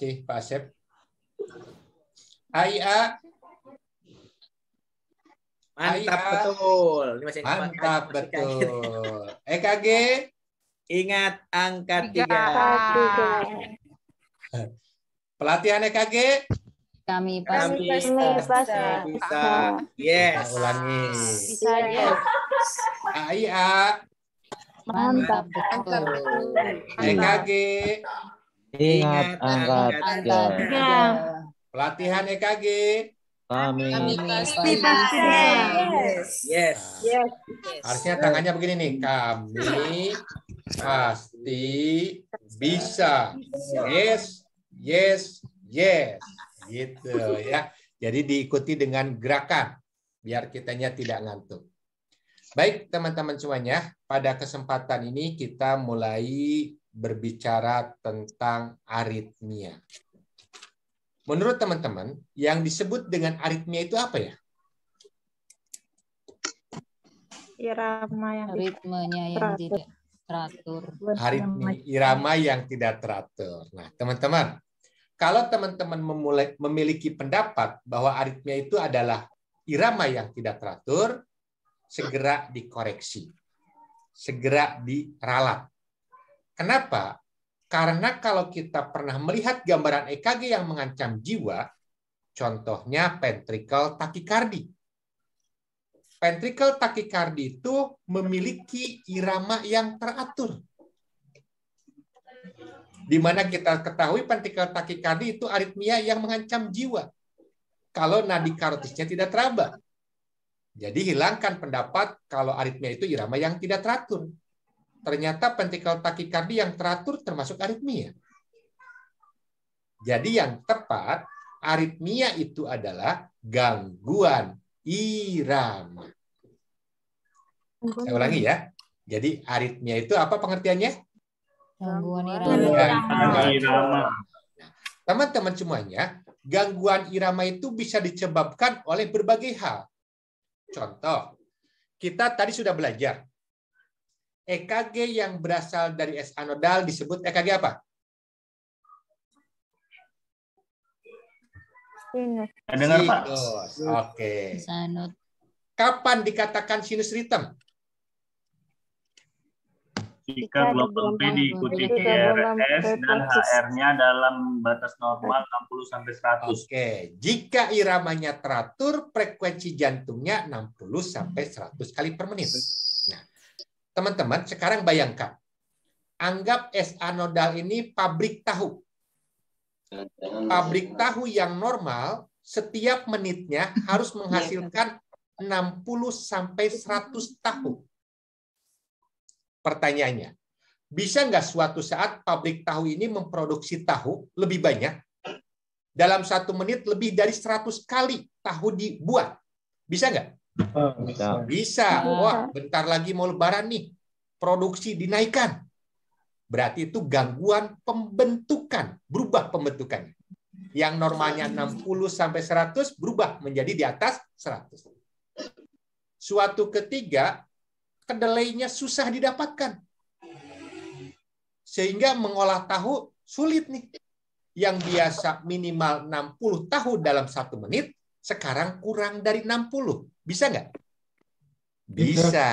kasih Pak Asep. AIA. Mantap AIA. betul. Ini masih Mantap masih betul. EKG. Ingat angka tiga. Pelatihan EKG. Kami pasti, Kami bisa. bisa. bisa. Yes. Kita ulangi. Bisa ya. yes. AIA. Mantap Mantap betul. EKG. Ingat, angkat, angkat Pelatihan EKG. Ya, Kami, Kami pasti yes. yes. yes. Harusnya tangannya begini nih. Kami pasti bisa. Yes, yes, yes. Gitu ya. Jadi diikuti dengan gerakan. Biar kitanya tidak ngantuk. Baik teman-teman semuanya, pada kesempatan ini kita mulai berbicara tentang aritmia. Menurut teman-teman, yang disebut dengan aritmia itu apa ya? Irama yang ritmenya yang tidak teratur. Aritmi irama yang tidak teratur. Nah, teman-teman, kalau teman-teman memulai memiliki pendapat bahwa aritmia itu adalah irama yang tidak teratur, segera dikoreksi. Segera diralat. Kenapa? Karena kalau kita pernah melihat gambaran EKG yang mengancam jiwa, contohnya ventrikel takikardi. Ventrikel takikardi itu memiliki irama yang teratur. Di mana kita ketahui ventrikel takikardi itu aritmia yang mengancam jiwa. Kalau nadi karotisnya tidak teraba. Jadi hilangkan pendapat kalau aritmia itu irama yang tidak teratur ternyata pentikel takikardi yang teratur termasuk aritmia. Jadi yang tepat aritmia itu adalah gangguan irama. Saya ulangi ya. Jadi aritmia itu apa pengertiannya? Gangguan irama. Teman-teman semuanya, gangguan irama itu bisa disebabkan oleh berbagai hal. Contoh, kita tadi sudah belajar EKG yang berasal dari S anodal disebut EKG apa? Sinus. sinus. Oke. Okay. Kapan dikatakan sinus ritem? Jika gelombang P diikuti IRS dan HR-nya dalam batas normal 60 sampai 100. Oke, jika iramanya teratur, frekuensi jantungnya 60 sampai 100 kali per menit. Nah, Teman-teman, sekarang bayangkan. Anggap es nodal ini pabrik tahu. Pabrik tahu yang normal setiap menitnya harus menghasilkan 60 sampai 100 tahu. Pertanyaannya, bisa nggak suatu saat pabrik tahu ini memproduksi tahu lebih banyak? Dalam satu menit lebih dari 100 kali tahu dibuat. Bisa nggak? Oh, bisa. bisa. Wah, bentar lagi mau lebaran nih. Produksi dinaikkan. Berarti itu gangguan pembentukan, berubah pembentukan. Yang normalnya 60 sampai 100 berubah menjadi di atas 100. Suatu ketiga kedelainya susah didapatkan. Sehingga mengolah tahu sulit nih. Yang biasa minimal 60 tahu dalam satu menit, sekarang kurang dari 60 bisa nggak? Bisa.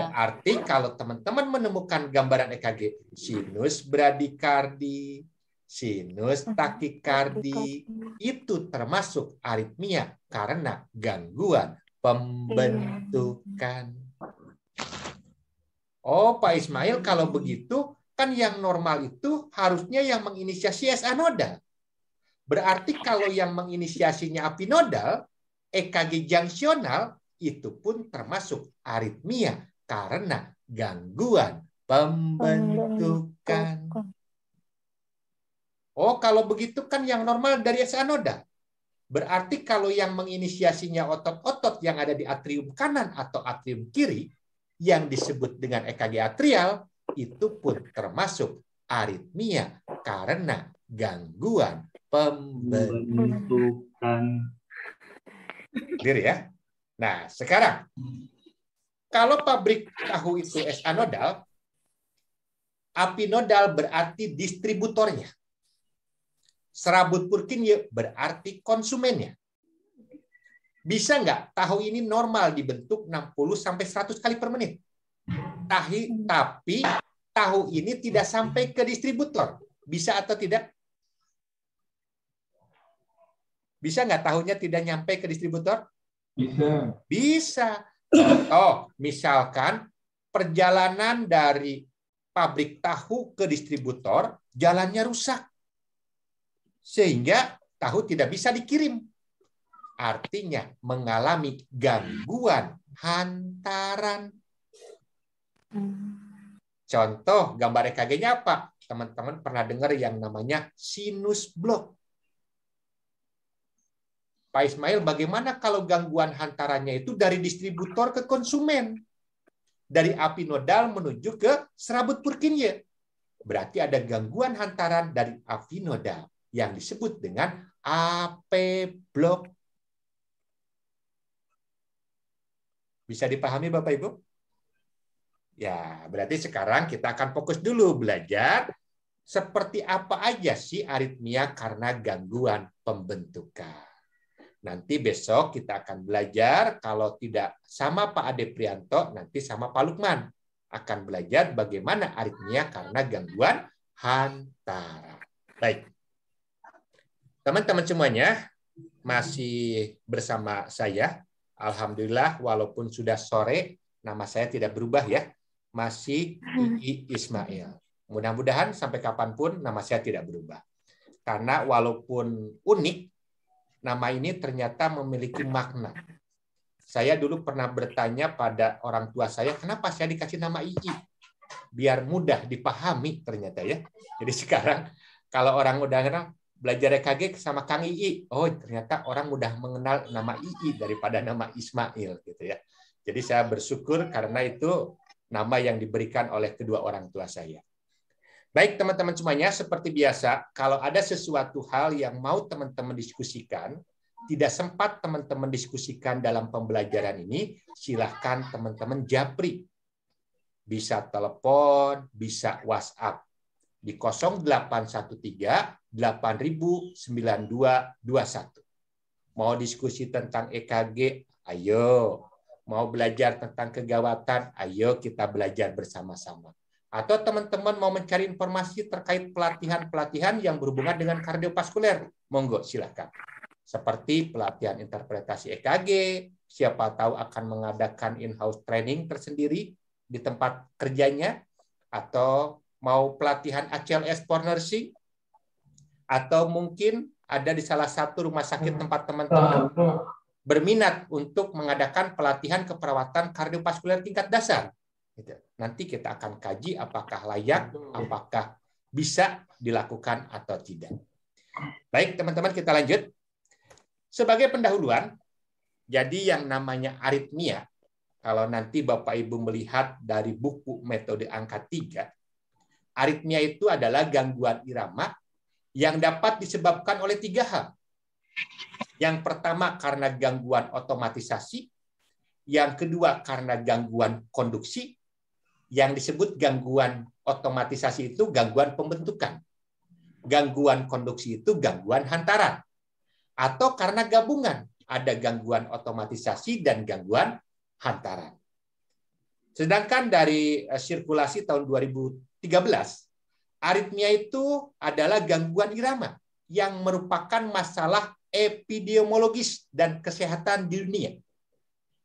Berarti kalau teman-teman menemukan gambaran EKG sinus bradikardi, sinus mhm. takikardi, itu termasuk aritmia karena gangguan pembentukan. Oh, Pak Ismail, kalau hmm. begitu kan yang normal itu harusnya yang menginisiasi SA nodal. Berarti kalau yang menginisiasinya api nodal, EKG jangsional itu pun termasuk aritmia karena gangguan pembentukan. Oh, kalau begitu kan yang normal dari SA noda. Berarti kalau yang menginisiasinya otot-otot yang ada di atrium kanan atau atrium kiri, yang disebut dengan EKG atrial, itu pun termasuk aritmia karena gangguan pembentukan. Clear ya? Nah, sekarang kalau pabrik tahu itu SA nodal, api nodal berarti distributornya. Serabut Purkin ya, berarti konsumennya. Bisa nggak tahu ini normal dibentuk 60 sampai 100 kali per menit? tapi tahu ini tidak sampai ke distributor. Bisa atau tidak? Bisa nggak tahunya tidak nyampe ke distributor? Bisa. Bisa. Oh, misalkan perjalanan dari pabrik tahu ke distributor, jalannya rusak. Sehingga tahu tidak bisa dikirim. Artinya mengalami gangguan hantaran. Contoh gambar EKG-nya apa? Teman-teman pernah dengar yang namanya sinus block. Pak Ismail, bagaimana kalau gangguan hantarannya itu dari distributor ke konsumen? Dari api nodal menuju ke serabut purkinje? Berarti ada gangguan hantaran dari api nodal yang disebut dengan AP block. Bisa dipahami Bapak Ibu? Ya, berarti sekarang kita akan fokus dulu belajar seperti apa aja sih aritmia karena gangguan pembentukan. Nanti besok kita akan belajar kalau tidak sama Pak Ade Prianto, nanti sama Pak Lukman. Akan belajar bagaimana aritmia karena gangguan hantara. Baik. Teman-teman semuanya masih bersama saya. Alhamdulillah walaupun sudah sore, nama saya tidak berubah ya. Masih Ii Ismail. Mudah-mudahan sampai kapanpun nama saya tidak berubah. Karena walaupun unik, nama ini ternyata memiliki makna. Saya dulu pernah bertanya pada orang tua saya, kenapa saya dikasih nama Ii? Biar mudah dipahami ternyata ya. Jadi sekarang kalau orang udah kenal, belajar EKG sama Kang Ii, oh ternyata orang mudah mengenal nama Ii daripada nama Ismail gitu ya. Jadi saya bersyukur karena itu nama yang diberikan oleh kedua orang tua saya. Baik teman-teman semuanya, seperti biasa, kalau ada sesuatu hal yang mau teman-teman diskusikan, tidak sempat teman-teman diskusikan dalam pembelajaran ini, silahkan teman-teman japri. Bisa telepon, bisa WhatsApp di 0813 satu Mau diskusi tentang EKG? Ayo. Mau belajar tentang kegawatan? Ayo kita belajar bersama-sama atau teman-teman mau mencari informasi terkait pelatihan-pelatihan yang berhubungan dengan kardiovaskuler, monggo silahkan. Seperti pelatihan interpretasi EKG, siapa tahu akan mengadakan in-house training tersendiri di tempat kerjanya, atau mau pelatihan ACLS for nursing, atau mungkin ada di salah satu rumah sakit hmm. tempat teman-teman nah, berminat untuk mengadakan pelatihan keperawatan kardiovaskuler tingkat dasar Gitu. Nanti kita akan kaji apakah layak, apakah bisa dilakukan atau tidak. Baik, teman-teman kita lanjut. Sebagai pendahuluan, jadi yang namanya aritmia, kalau nanti Bapak Ibu melihat dari buku metode angka 3, aritmia itu adalah gangguan irama yang dapat disebabkan oleh tiga hal. Yang pertama karena gangguan otomatisasi, yang kedua karena gangguan konduksi, yang disebut gangguan otomatisasi itu gangguan pembentukan. Gangguan konduksi itu gangguan hantaran. Atau karena gabungan, ada gangguan otomatisasi dan gangguan hantaran. Sedangkan dari eh, sirkulasi tahun 2013, aritmia itu adalah gangguan irama yang merupakan masalah epidemiologis dan kesehatan di dunia.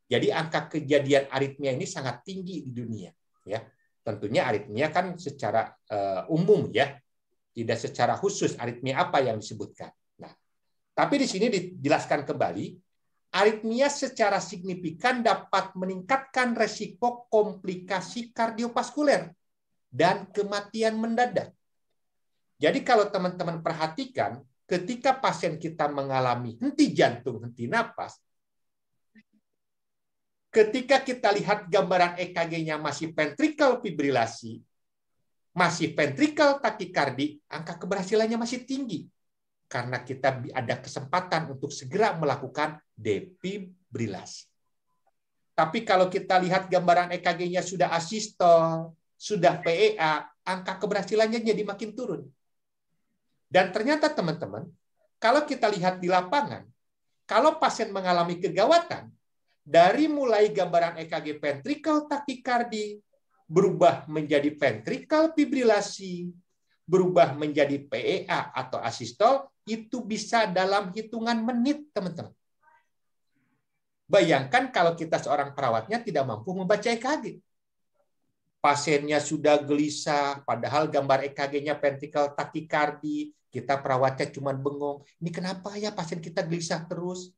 Jadi angka kejadian aritmia ini sangat tinggi di dunia ya tentunya aritmia kan secara uh, umum ya tidak secara khusus aritmia apa yang disebutkan nah tapi di sini dijelaskan kembali aritmia secara signifikan dapat meningkatkan resiko komplikasi kardiovaskuler dan kematian mendadak jadi kalau teman-teman perhatikan ketika pasien kita mengalami henti jantung henti napas ketika kita lihat gambaran EKG-nya masih ventricle fibrilasi, masih ventricle takikardi, angka keberhasilannya masih tinggi. Karena kita ada kesempatan untuk segera melakukan defibrilasi. Tapi kalau kita lihat gambaran EKG-nya sudah asistol, sudah PEA, angka keberhasilannya jadi makin turun. Dan ternyata teman-teman, kalau kita lihat di lapangan, kalau pasien mengalami kegawatan, dari mulai gambaran EKG ventrikal takikardi berubah menjadi ventrikal fibrilasi, berubah menjadi PEA atau asistol itu bisa dalam hitungan menit, teman-teman. Bayangkan kalau kita seorang perawatnya tidak mampu membaca EKG. Pasiennya sudah gelisah, padahal gambar EKG-nya ventrikal takikardi, kita perawatnya cuma bengong. Ini kenapa ya pasien kita gelisah terus?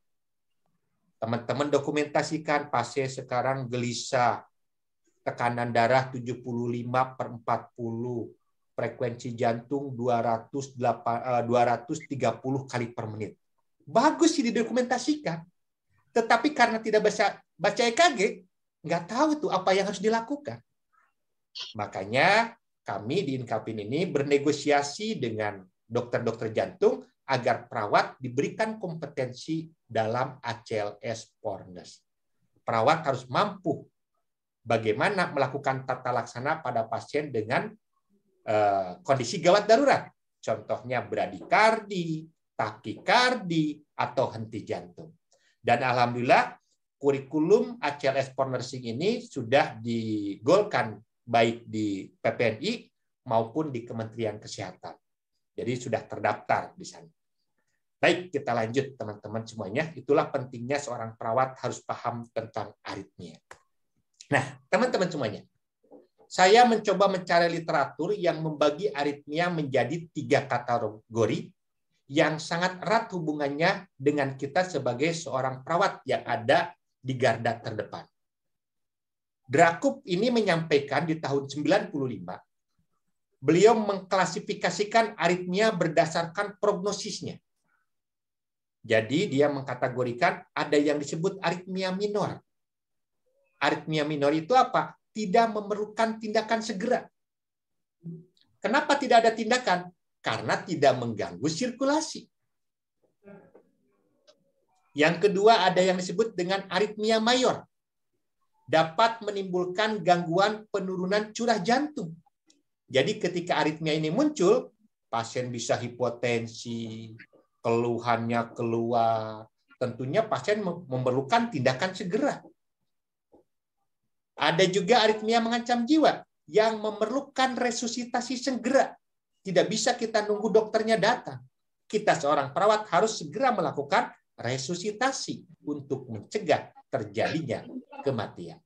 Teman-teman dokumentasikan pasien sekarang gelisah, tekanan darah 75 per 40, frekuensi jantung eh, tiga 230 kali per menit. Bagus sih didokumentasikan. Tetapi karena tidak baca, baca EKG, nggak tahu tuh apa yang harus dilakukan. Makanya kami di Inkapin ini bernegosiasi dengan dokter-dokter jantung agar perawat diberikan kompetensi dalam ACLS Pornes. Perawat harus mampu bagaimana melakukan tata laksana pada pasien dengan eh, kondisi gawat darurat. Contohnya bradikardi, takikardi, atau henti jantung. Dan alhamdulillah kurikulum ACLS for Nursing ini sudah digolkan baik di PPNI maupun di Kementerian Kesehatan. Jadi sudah terdaftar di sana. Baik, kita lanjut teman-teman semuanya. Itulah pentingnya seorang perawat harus paham tentang aritmia. Nah, teman-teman semuanya, saya mencoba mencari literatur yang membagi aritmia menjadi tiga kategori yang sangat erat hubungannya dengan kita sebagai seorang perawat yang ada di garda terdepan. Drakup ini menyampaikan di tahun 95, beliau mengklasifikasikan aritmia berdasarkan prognosisnya jadi dia mengkategorikan ada yang disebut aritmia minor. Aritmia minor itu apa? Tidak memerlukan tindakan segera. Kenapa tidak ada tindakan? Karena tidak mengganggu sirkulasi. Yang kedua ada yang disebut dengan aritmia mayor. Dapat menimbulkan gangguan penurunan curah jantung. Jadi ketika aritmia ini muncul, pasien bisa hipotensi, keluhannya keluar, tentunya pasien memerlukan tindakan segera. Ada juga aritmia mengancam jiwa yang memerlukan resusitasi segera. Tidak bisa kita nunggu dokternya datang. Kita seorang perawat harus segera melakukan resusitasi untuk mencegah terjadinya kematian.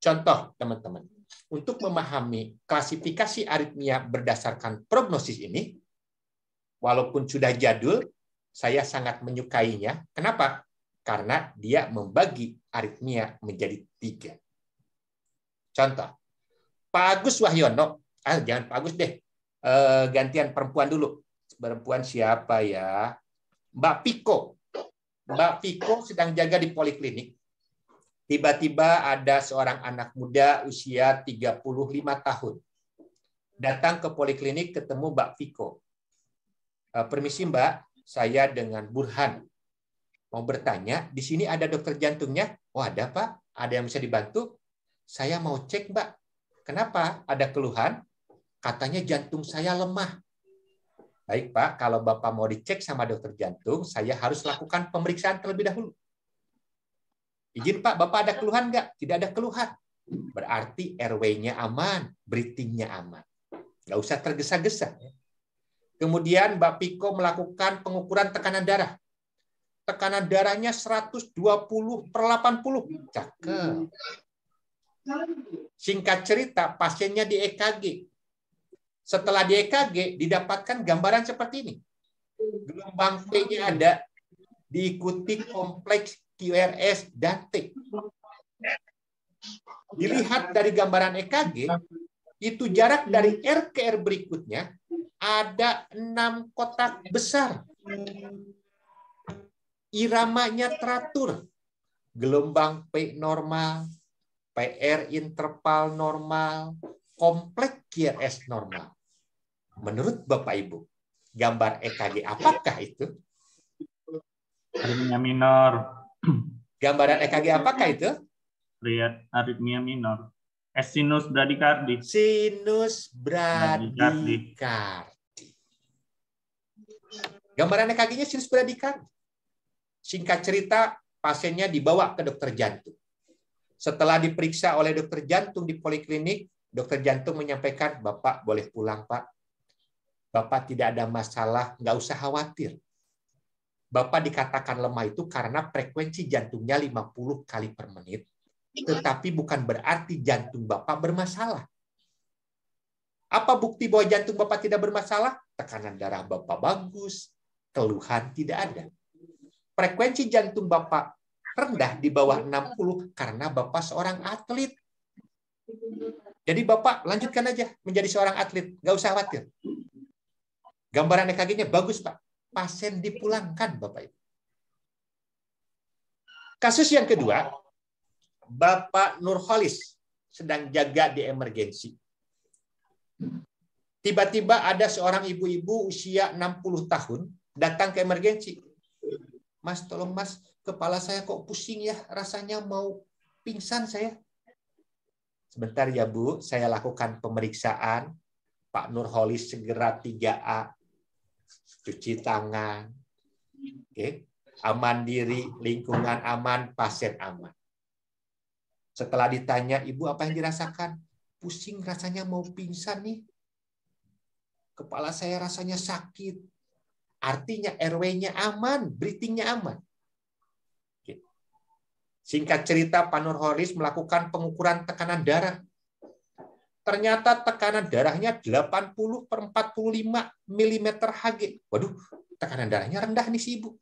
Contoh, teman-teman, untuk memahami klasifikasi aritmia berdasarkan prognosis ini, walaupun sudah jadul, saya sangat menyukainya. Kenapa? Karena dia membagi aritmia menjadi tiga. Contoh, Pak Agus Wahyono, ah jangan Pak Agus deh, e, gantian perempuan dulu. Perempuan siapa ya? Mbak Piko. Mbak Piko sedang jaga di poliklinik. Tiba-tiba ada seorang anak muda usia 35 tahun. Datang ke poliklinik ketemu Mbak Piko Eh, permisi Mbak, saya dengan Burhan mau bertanya, di sini ada dokter jantungnya? Oh ada Pak, ada yang bisa dibantu? Saya mau cek Mbak, kenapa ada keluhan? Katanya jantung saya lemah. Baik Pak, kalau Bapak mau dicek sama dokter jantung, saya harus lakukan pemeriksaan terlebih dahulu. Izin Pak, Bapak ada keluhan nggak? Tidak ada keluhan. Berarti RW-nya aman, breathing-nya aman. Nggak usah tergesa-gesa. Kemudian Mbak melakukan pengukuran tekanan darah. Tekanan darahnya 120 per 80. Cakep. Singkat cerita, pasiennya di EKG. Setelah di EKG, didapatkan gambaran seperti ini. Gelombang P-nya ada, diikuti kompleks QRS dan T. Dilihat dari gambaran EKG, itu jarak hmm. dari R ke R berikutnya ada enam kotak besar. Iramanya teratur. Gelombang P normal, PR interval normal, kompleks QRS normal. Menurut Bapak Ibu, gambar EKG apakah itu? Aritmia minor. Gambaran EKG apakah itu? Lihat aritmia minor. Eh, sinus bradikardi. Sinus bradikardi. bradikardi. Gambaran EKG-nya sinus bradikardi. Singkat cerita, pasiennya dibawa ke dokter jantung. Setelah diperiksa oleh dokter jantung di poliklinik, dokter jantung menyampaikan, Bapak boleh pulang, Pak. Bapak tidak ada masalah, nggak usah khawatir. Bapak dikatakan lemah itu karena frekuensi jantungnya 50 kali per menit tetapi bukan berarti jantung Bapak bermasalah. Apa bukti bahwa jantung Bapak tidak bermasalah? Tekanan darah Bapak bagus, keluhan tidak ada. Frekuensi jantung Bapak rendah di bawah 60 karena Bapak seorang atlet. Jadi Bapak lanjutkan aja menjadi seorang atlet, nggak usah khawatir. Gambaran EKG-nya bagus, Pak. Pasien dipulangkan, Bapak Ibu. Kasus yang kedua, Bapak Nurholis sedang jaga di emergensi. Tiba-tiba ada seorang ibu-ibu usia 60 tahun datang ke emergensi. Mas, tolong mas, kepala saya kok pusing ya, rasanya mau pingsan saya. Sebentar ya Bu, saya lakukan pemeriksaan. Pak Nurholis segera 3A. Cuci tangan. Oke. Okay. Aman diri, lingkungan aman, pasien aman. Setelah ditanya, ibu apa yang dirasakan? Pusing rasanya mau pingsan nih. Kepala saya rasanya sakit. Artinya RW-nya aman, breathing-nya aman. Singkat cerita, Pak Horis melakukan pengukuran tekanan darah. Ternyata tekanan darahnya 80 per 45 mm Hg. Waduh, tekanan darahnya rendah nih si ibu.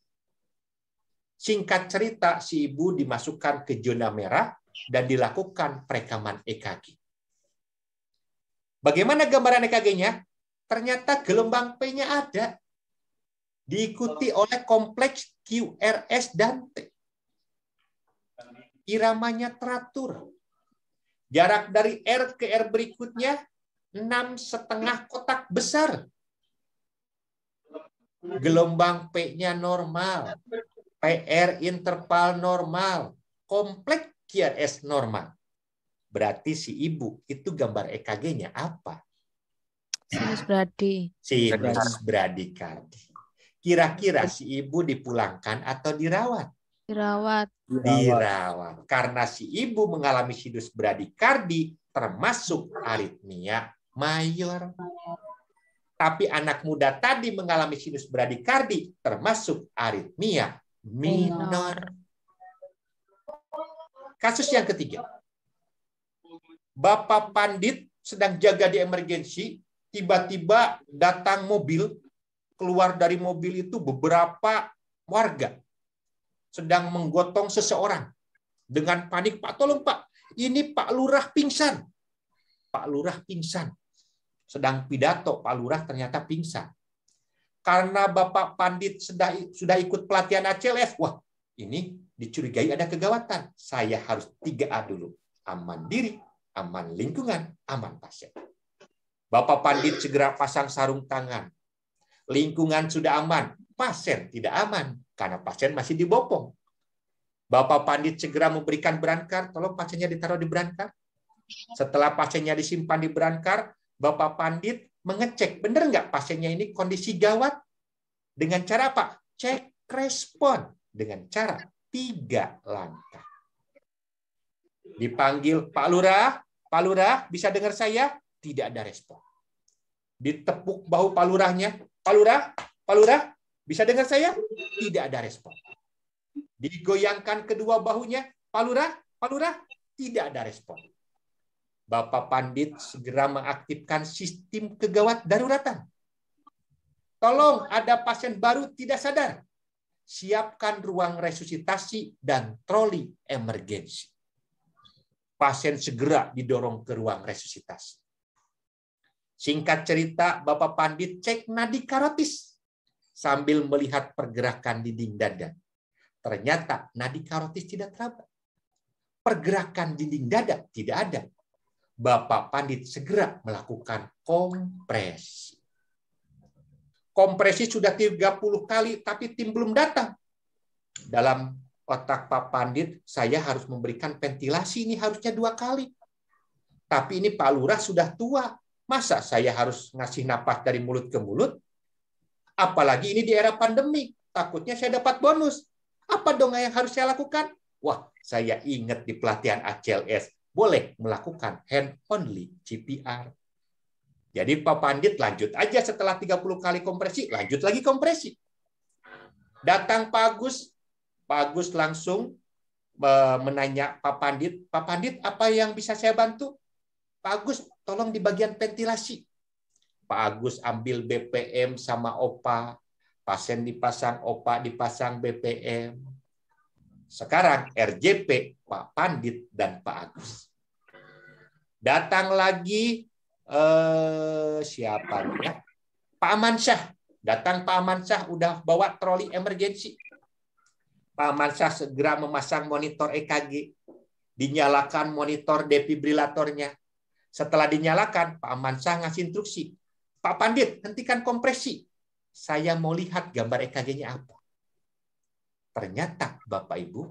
Singkat cerita, si ibu dimasukkan ke zona merah, dan dilakukan perekaman EKG. Bagaimana gambaran EKG-nya? Ternyata gelombang P-nya ada. Diikuti oleh kompleks QRS dan T. Iramanya teratur. Jarak dari R ke R berikutnya enam setengah kotak besar. Gelombang P-nya normal. PR interval normal. Kompleks QRS normal. Berarti si ibu itu gambar EKG-nya apa? Sinus bradi. Sinus bradikardi. Kira-kira si ibu dipulangkan atau dirawat? Dirawat. Dirawat. Karena si ibu mengalami sinus bradikardi termasuk aritmia mayor. Tapi anak muda tadi mengalami sinus bradikardi termasuk aritmia minor. minor. Kasus yang ketiga. Bapak Pandit sedang jaga di emergensi, tiba-tiba datang mobil, keluar dari mobil itu beberapa warga sedang menggotong seseorang dengan panik, Pak tolong Pak, ini Pak Lurah pingsan. Pak Lurah pingsan. Sedang pidato, Pak Lurah ternyata pingsan. Karena Bapak Pandit sudah, sudah ikut pelatihan ACLF, wah ini dicurigai ada kegawatan. Saya harus 3A dulu. Aman diri, aman lingkungan, aman pasien. Bapak Pandit segera pasang sarung tangan. Lingkungan sudah aman, pasien tidak aman karena pasien masih dibopong. Bapak Pandit segera memberikan berankar, tolong pasiennya ditaruh di berankar. Setelah pasiennya disimpan di berankar, Bapak Pandit mengecek, benar nggak pasiennya ini kondisi gawat? Dengan cara apa? Cek respon dengan cara tiga langkah. Dipanggil Pak Lurah, Pak Lurah bisa dengar saya? Tidak ada respon. Ditepuk bahu Pak Lurahnya, Pak Lurah, Pak Lurah bisa dengar saya? Tidak ada respon. Digoyangkan kedua bahunya, Pak Lurah, Pak Lurah tidak ada respon. Bapak Pandit segera mengaktifkan sistem kegawat daruratan. Tolong ada pasien baru tidak sadar siapkan ruang resusitasi dan troli emergensi. Pasien segera didorong ke ruang resusitasi. Singkat cerita, Bapak Pandit cek nadi karotis sambil melihat pergerakan dinding dada. Ternyata nadi karotis tidak teraba. Pergerakan dinding dada tidak ada. Bapak Pandit segera melakukan kompresi kompresi sudah 30 kali tapi tim belum datang. Dalam otak Pak Pandit, saya harus memberikan ventilasi ini harusnya dua kali. Tapi ini Pak Lurah sudah tua. Masa saya harus ngasih napas dari mulut ke mulut? Apalagi ini di era pandemi. Takutnya saya dapat bonus. Apa dong yang harus saya lakukan? Wah, saya ingat di pelatihan ACLS. Boleh melakukan hand-only CPR. Jadi Pak Pandit lanjut aja setelah 30 kali kompresi, lanjut lagi kompresi. Datang Pak Agus, Pak Agus langsung menanya Pak Pandit, Pak Pandit apa yang bisa saya bantu? Pak Agus tolong di bagian ventilasi. Pak Agus ambil BPM sama OPA, pasien dipasang OPA, dipasang BPM. Sekarang RJP Pak Pandit dan Pak Agus. Datang lagi eh siapa nih ya? Pak Mansyah. Datang Pak Mansyah udah bawa troli emergensi. Pak Mansyah segera memasang monitor EKG. Dinyalakan monitor defibrilatornya. Setelah dinyalakan, Pak Mansyah ngasih instruksi. Pak Pandit, hentikan kompresi. Saya mau lihat gambar EKG-nya apa. Ternyata Bapak Ibu,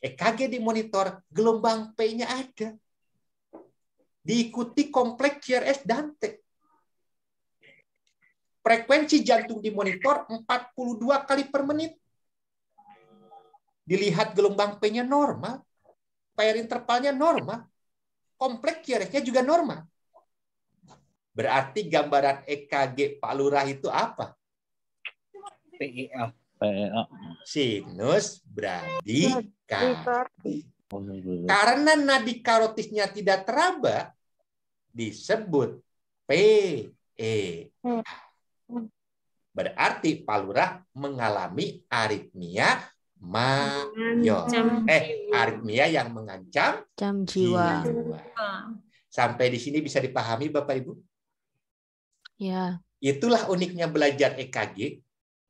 EKG di monitor, gelombang P-nya ada diikuti kompleks QRS Dante. Frekuensi jantung dimonitor 42 kali per menit. Dilihat gelombang P-nya normal, PR intervalnya normal, kompleks QRS-nya juga normal. Berarti gambaran EKG Pak Lurah itu apa? PEA. E Sinus bradikardi. Karena nadi karotisnya tidak teraba, disebut PE. Berarti palurah mengalami aritmia mayor. Eh, aritmia yang mengancam Jam jiwa. jiwa. Sampai di sini bisa dipahami Bapak Ibu? Ya. Itulah uniknya belajar EKG.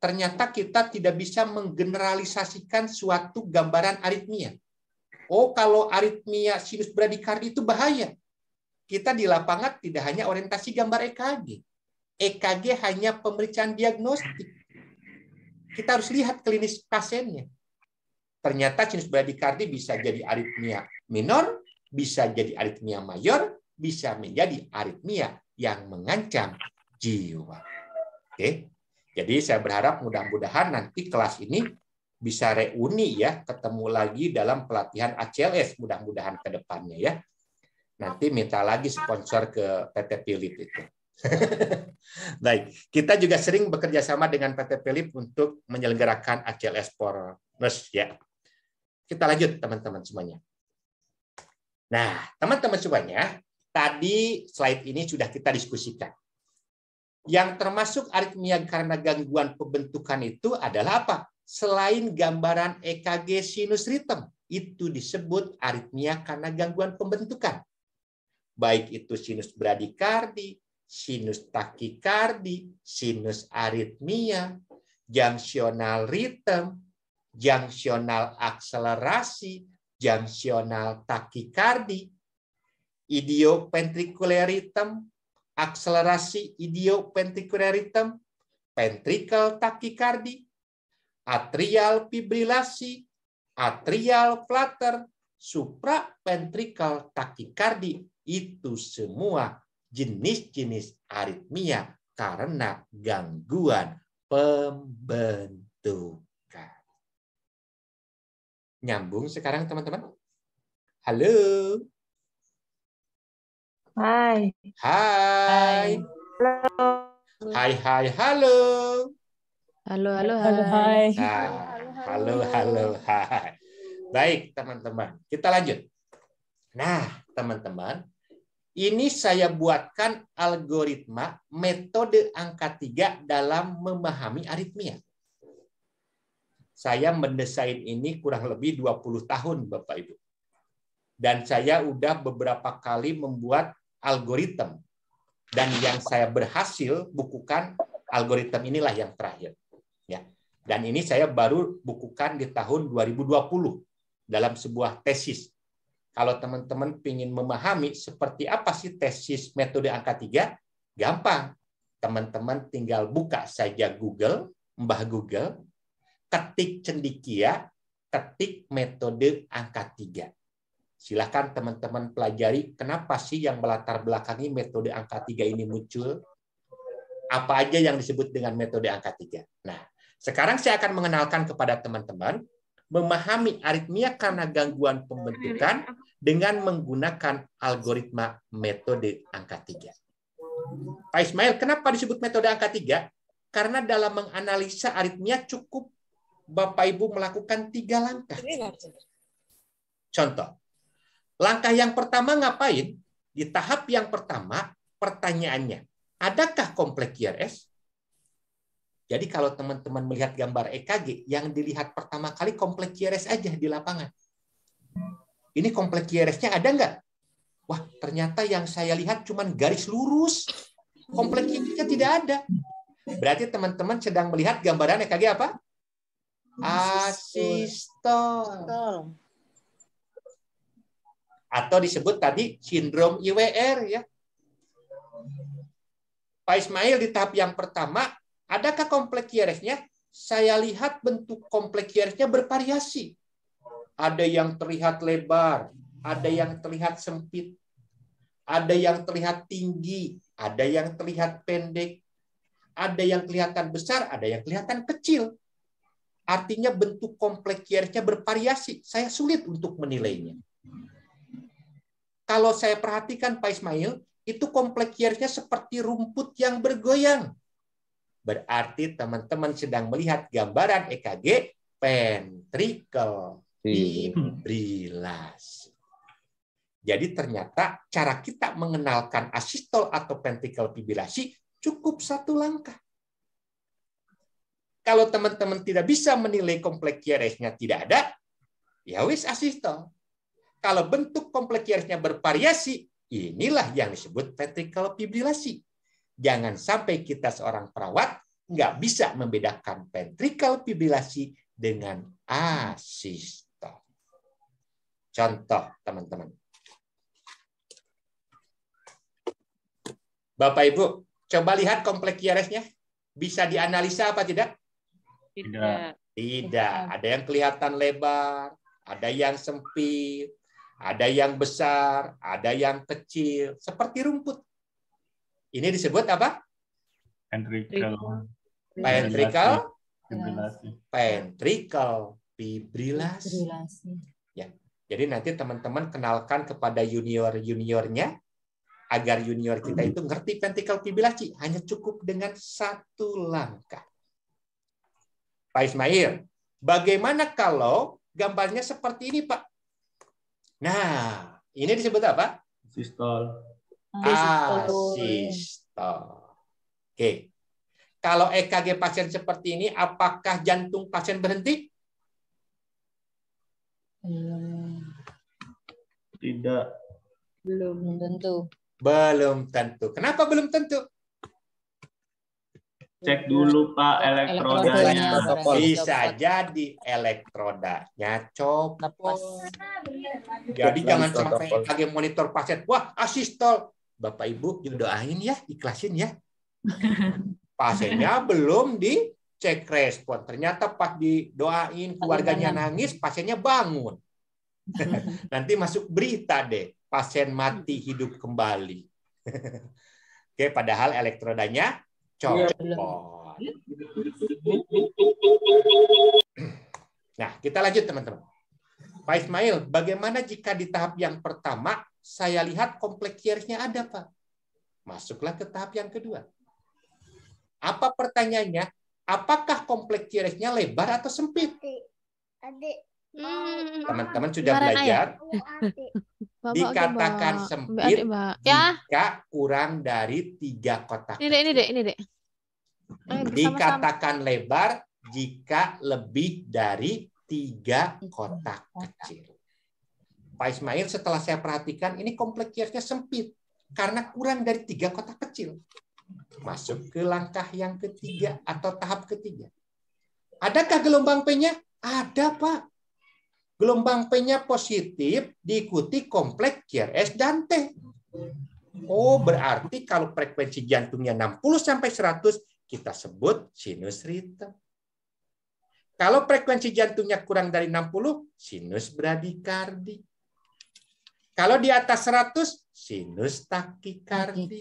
Ternyata kita tidak bisa menggeneralisasikan suatu gambaran aritmia. Oh, kalau aritmia sinus bradikardi itu bahaya. Kita di lapangan tidak hanya orientasi gambar EKG. EKG hanya pemeriksaan diagnostik. Kita harus lihat klinis pasiennya. Ternyata sinus bradikardi bisa jadi aritmia minor, bisa jadi aritmia mayor, bisa menjadi aritmia yang mengancam jiwa. Oke. Jadi saya berharap mudah-mudahan nanti kelas ini bisa reuni ya, ketemu lagi dalam pelatihan ACLS mudah-mudahan ke depannya ya. Nanti minta lagi sponsor ke PT Philip itu. Baik, kita juga sering bekerja sama dengan PT Philip untuk menyelenggarakan ACLS for Nurse ya. Kita lanjut teman-teman semuanya. Nah, teman-teman semuanya, tadi slide ini sudah kita diskusikan. Yang termasuk aritmia karena gangguan pembentukan itu adalah apa? selain gambaran EKG sinus ritme. Itu disebut aritmia karena gangguan pembentukan. Baik itu sinus bradikardi, sinus takikardi, sinus aritmia, jangsional ritme, jangsional akselerasi, jangsional takikardi, idioventricular ritme, akselerasi idioventricular ritme, ventricle takikardi, atrial fibrilasi, atrial flutter, supraventrikal takikardi itu semua jenis-jenis aritmia karena gangguan pembentukan. Nyambung sekarang teman-teman. Halo. Hai. Hai. Hai. Hai hai halo. Halo, halo, halo. Hai. Nah, halo, halo, hai. Baik, teman-teman. Kita lanjut. Nah, teman-teman, ini saya buatkan algoritma metode angka tiga dalam memahami aritmia. Saya mendesain ini kurang lebih 20 tahun, Bapak Ibu. Dan saya udah beberapa kali membuat algoritma. Dan yang saya berhasil bukukan algoritma inilah yang terakhir. Dan ini saya baru bukukan di tahun 2020 dalam sebuah tesis. Kalau teman-teman ingin memahami seperti apa sih tesis metode angka 3, gampang. Teman-teman tinggal buka saja Google, Mbah Google, ketik cendikia, ketik metode angka 3. Silahkan teman-teman pelajari kenapa sih yang melatar belakangi metode angka 3 ini muncul, apa aja yang disebut dengan metode angka 3. Nah, sekarang saya akan mengenalkan kepada teman-teman memahami aritmia karena gangguan pembentukan dengan menggunakan algoritma metode angka 3. Pak Ismail, kenapa disebut metode angka 3? Karena dalam menganalisa aritmia cukup Bapak Ibu melakukan tiga langkah. Iya, Contoh, langkah yang pertama ngapain? Di tahap yang pertama, pertanyaannya, adakah kompleks IRS? Jadi kalau teman-teman melihat gambar EKG, yang dilihat pertama kali kompleks QRS aja di lapangan. Ini kompleks QRS-nya ada nggak? Wah, ternyata yang saya lihat cuma garis lurus. Kompleks QRS-nya tidak ada. Berarti teman-teman sedang melihat gambaran EKG apa? Asistol. Atau disebut tadi sindrom IWR ya. Pak Ismail di tahap yang pertama Adakah kompleks hierarkinya? Saya lihat bentuk kompleks hierarkinya bervariasi. Ada yang terlihat lebar, ada yang terlihat sempit, ada yang terlihat tinggi, ada yang terlihat pendek, ada yang kelihatan besar, ada yang kelihatan kecil. Artinya bentuk kompleks hierarkinya bervariasi. Saya sulit untuk menilainya. Kalau saya perhatikan Pak Ismail, itu kompleks hierarkinya seperti rumput yang bergoyang. Berarti teman-teman sedang melihat gambaran EKG ventrikel iya. fibrilasi. Jadi ternyata cara kita mengenalkan asistol atau ventrikel fibrilasi cukup satu langkah. Kalau teman-teman tidak bisa menilai kompleks QRS-nya tidak ada, ya wis asistol. Kalau bentuk kompleks QRS-nya bervariasi, inilah yang disebut ventrikel fibrilasi. Jangan sampai kita seorang perawat nggak bisa membedakan ventricle fibrilasi dengan asistol. Contoh, teman-teman. Bapak Ibu, coba lihat kompleks QRS-nya. Bisa dianalisa apa tidak? Tidak. Tidak. Ada yang kelihatan lebar, ada yang sempit, ada yang besar, ada yang kecil, seperti rumput. Ini disebut apa? Ventricle. Ventricle. Ventricle fibrilasi. Ya. Jadi nanti teman-teman kenalkan kepada junior-juniornya agar junior kita itu ngerti ventrikel fibrilasi hanya cukup dengan satu langkah. Pak Ismail, bagaimana kalau gambarnya seperti ini, Pak? Nah, ini disebut apa? Sistol asisto. Oke. Kalau EKG pasien seperti ini, apakah jantung pasien berhenti? Hmm. Tidak. Belum tentu. Belum tentu. Kenapa belum tentu? Cek dulu Pak elektrodanya. Bisa jadi elektrodanya copot. Jadi jangan sampai EKG monitor pasien, wah asistol, Bapak Ibu doain ya, ikhlasin ya. Pasiennya belum di cek respon. Ternyata pas didoain keluarganya nangis, pasiennya bangun. Nanti masuk berita deh, pasien mati hidup kembali. Oke, padahal elektrodanya iya, copot. Nah, kita lanjut teman-teman. Pak Ismail, bagaimana jika di tahap yang pertama saya lihat kompleks ada, Pak. Masuklah ke tahap yang kedua. Apa pertanyaannya? Apakah kompleks lebar atau sempit? Hmm. Teman-teman sudah ya? belajar dikatakan sempit ya? jika kurang dari tiga kotak. Ini dek, ini dek, ini dek. Dikatakan lebar jika lebih dari tiga kotak kecil. Pak Ismail setelah saya perhatikan ini kompleksitasnya sempit karena kurang dari tiga kotak kecil. Masuk ke langkah yang ketiga atau tahap ketiga. Adakah gelombang P-nya? Ada, Pak. Gelombang P-nya positif diikuti kompleks QRS dan T. Oh, berarti kalau frekuensi jantungnya 60 sampai 100 kita sebut sinus ritme. Kalau frekuensi jantungnya kurang dari 60, sinus bradikardi. Kalau di atas 100, sinus takikardi.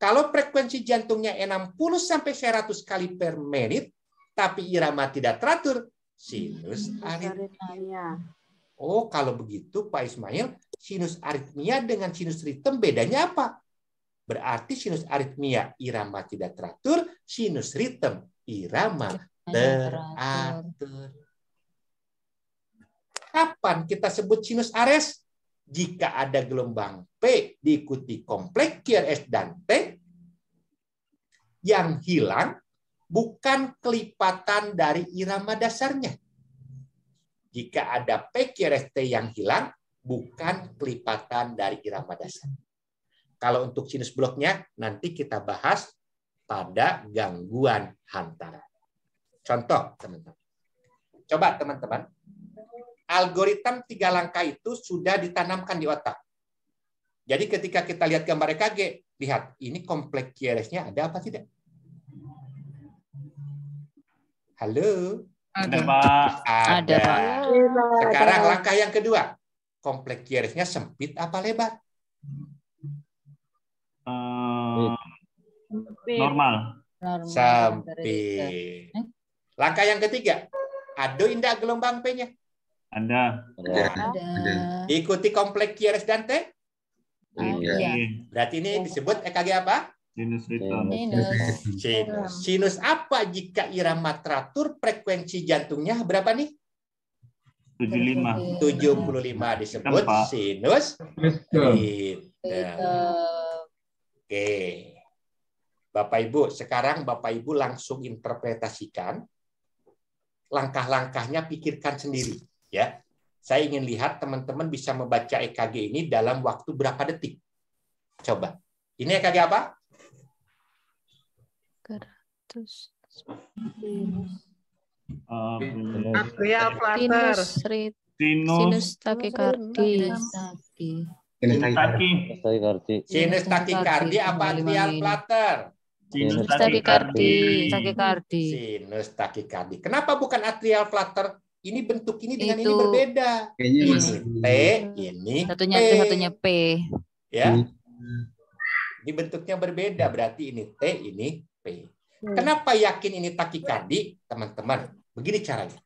Kalau frekuensi jantungnya 60 sampai 100 kali per menit, tapi irama tidak teratur, sinus hmm, aritmia. Oh, kalau begitu Pak Ismail, sinus aritmia dengan sinus ritme bedanya apa? Berarti sinus aritmia irama tidak teratur, sinus ritme irama teratur. Kapan kita sebut sinus ares? jika ada gelombang P diikuti kompleks QRS dan T, yang hilang bukan kelipatan dari irama dasarnya. Jika ada P QRS T yang hilang, bukan kelipatan dari irama dasar. Kalau untuk sinus bloknya, nanti kita bahas pada gangguan hantaran. Contoh, teman-teman. Coba teman-teman algoritma tiga langkah itu sudah ditanamkan di otak. Jadi ketika kita lihat gambar EKG, lihat ini kompleks QRS-nya ada apa tidak? Halo? Ada, Pak. Ada. Sekarang langkah yang kedua. Kompleks QRS-nya sempit apa lebar? normal. normal. Sempit. Langkah yang ketiga. ada indah gelombang P-nya. Anda. Ada. Ada. Ikuti komplek Kieres Dante. Iya. iya. Berarti ini disebut EKG apa? Sinus ritme. Sinus. Sinus. apa jika irama teratur frekuensi jantungnya berapa nih? 75. 75 disebut Tempa. sinus ritme. Iya. Oke. Bapak Ibu, sekarang Bapak Ibu langsung interpretasikan langkah-langkahnya pikirkan sendiri. Ya, saya ingin lihat teman-teman bisa membaca EKG ini dalam waktu berapa detik. Coba. Ini EKG apa? 100. Sinus, takikardi. Sinus takikardi. Sinus takikardi apa atrial flutter? Sinus takikardi. Sinus takikardi. Sinus takikardi. Kenapa bukan atrial flutter? ini bentuk ini dengan itu. ini berbeda. Kayaknya ini masih. P, ini satunya P. Itu satunya P. Ya. Ini bentuknya berbeda, berarti ini T, ini P. Hmm. Kenapa yakin ini takikardi, teman-teman? Begini caranya.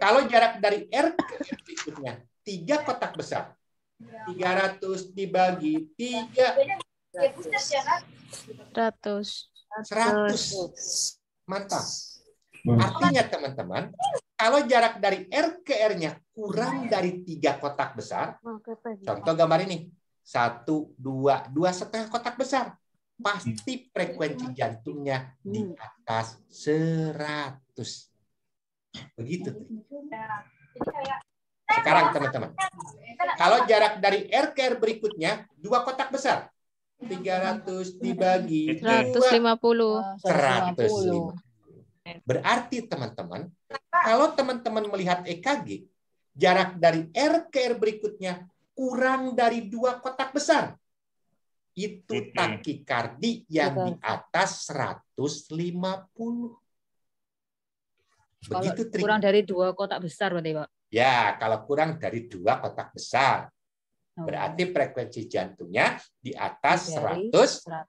Kalau jarak dari R ke R berikutnya, tiga kotak besar. 300 dibagi 3. 100. 100. 100. Mantap. Hmm. Artinya teman-teman, kalau jarak dari rkr nya kurang dari tiga kotak besar, contoh gambar ini, satu, dua, dua setengah kotak besar, pasti hmm. frekuensi jantungnya di hmm. atas seratus Begitu. Sekarang teman-teman, kalau jarak dari rkr berikutnya, dua kotak besar, 300 dibagi ratus 150. 150. Berarti teman-teman, kalau teman-teman melihat EKG, jarak dari R ke R berikutnya kurang dari dua kotak besar. Itu takikardi yang di atas 150. Begitu kalau kurang dari dua kotak besar berarti Pak? Ya, kalau kurang dari dua kotak besar. Oh. Berarti frekuensi jantungnya di atas 150.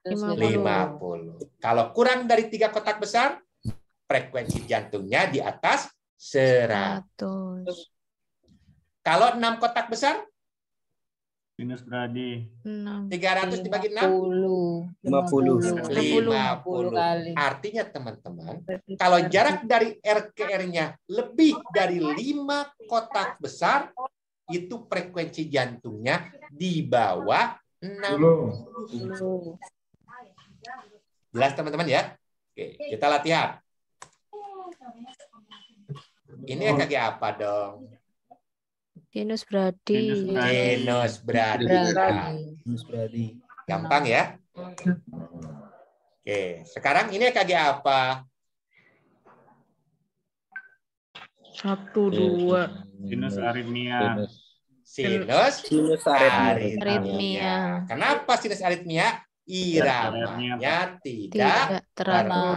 150. Kalau kurang dari tiga kotak besar, frekuensi jantungnya di atas 100. 100. Kalau 6 kotak besar? Minus berarti 300 dibagi 6? 50. 50. 50. Artinya teman-teman, kalau jarak dari rkr nya lebih dari 5 kotak besar, itu frekuensi jantungnya di bawah 60. 60. Jelas teman-teman ya? Oke, kita latihan. Ini oh. kaki apa dong? Genus Brady. Genus Brady. Genus Brady. Nah, gampang ya? Oke, sekarang ini kaki apa? Satu, hmm. dua. Sinus aritmia. Sinus, sinus aritmia. aritmia. Kenapa sinus aritmia? iramanya tidak, tidak teratur.